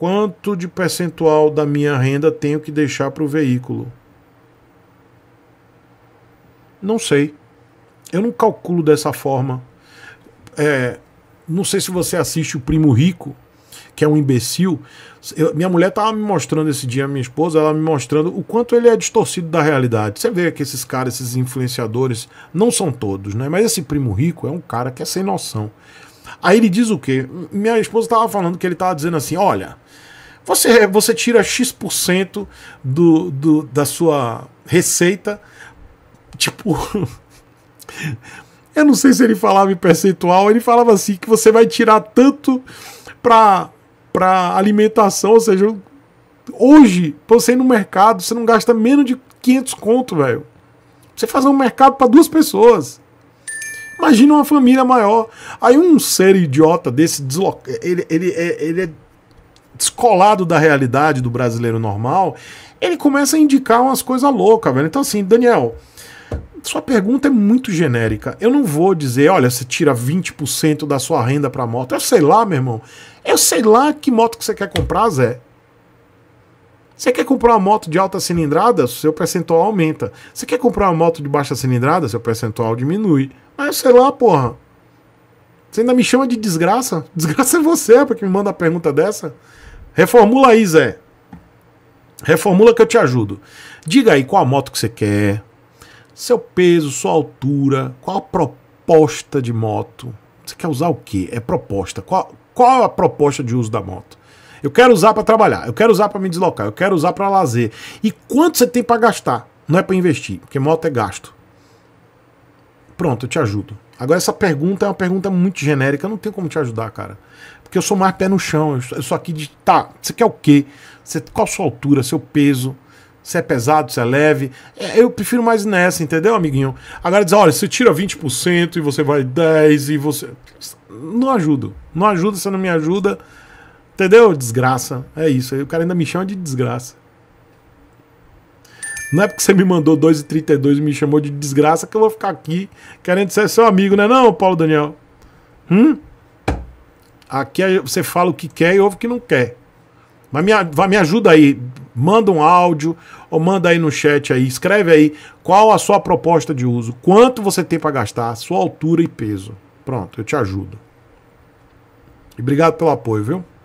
quanto de percentual da minha renda tenho que deixar para o veículo? Não sei. Eu não calculo dessa forma. É, não sei se você assiste o Primo Rico, que é um imbecil. Eu, minha mulher estava me mostrando esse dia, minha esposa, ela me mostrando o quanto ele é distorcido da realidade. Você vê que esses caras, esses influenciadores, não são todos, né? Mas esse primo rico é um cara que é sem noção. Aí ele diz o quê? Minha esposa estava falando que ele estava dizendo assim: olha, você, você tira X% do, do, da sua receita, tipo. eu não sei se ele falava em percentual, ele falava assim: que você vai tirar tanto para alimentação, ou seja, hoje, pra você ir no mercado, você não gasta menos de 500 conto, velho. Você faz um mercado para duas pessoas. Imagina uma família maior. Aí um ser idiota desse desloca... ele, ele, é, ele é descolado da realidade do brasileiro normal. Ele começa a indicar umas coisas loucas, velho. Então, assim, Daniel, sua pergunta é muito genérica. Eu não vou dizer, olha, você tira 20% da sua renda pra moto. Eu sei lá, meu irmão. Eu sei lá que moto que você quer comprar, Zé. Você quer comprar uma moto de alta cilindrada? Seu percentual aumenta. Você quer comprar uma moto de baixa cilindrada? Seu percentual diminui. Ah, sei lá, porra. Você ainda me chama de desgraça? Desgraça é você, é, porque me manda a pergunta dessa. Reformula aí, Zé. Reformula que eu te ajudo. Diga aí qual a moto que você quer, seu peso, sua altura, qual a proposta de moto. Você quer usar o que? É proposta. Qual, qual a proposta de uso da moto? Eu quero usar para trabalhar, eu quero usar para me deslocar, eu quero usar para lazer. E quanto você tem para gastar? Não é para investir, porque moto é gasto. Pronto, eu te ajudo. Agora, essa pergunta é uma pergunta muito genérica, eu não tenho como te ajudar, cara. Porque eu sou mais pé no chão, eu sou aqui de. Tá, você quer o quê? Você, qual a sua altura, seu peso? Se é pesado, se é leve. É, eu prefiro mais nessa, entendeu, amiguinho? Agora dizer, olha, você tira 20% e você vai 10% e você. Não ajudo. Não ajuda, você não me ajuda. Entendeu? Desgraça. É isso. Aí o cara ainda me chama de desgraça. Não é porque você me mandou 2,32 e me chamou de desgraça que eu vou ficar aqui querendo ser seu amigo, né não, Paulo Daniel? Hum? Aqui você fala o que quer e ouve o que não quer. Mas me, me ajuda aí, manda um áudio ou manda aí no chat aí, escreve aí qual a sua proposta de uso, quanto você tem para gastar, sua altura e peso. Pronto, eu te ajudo. E obrigado pelo apoio, viu?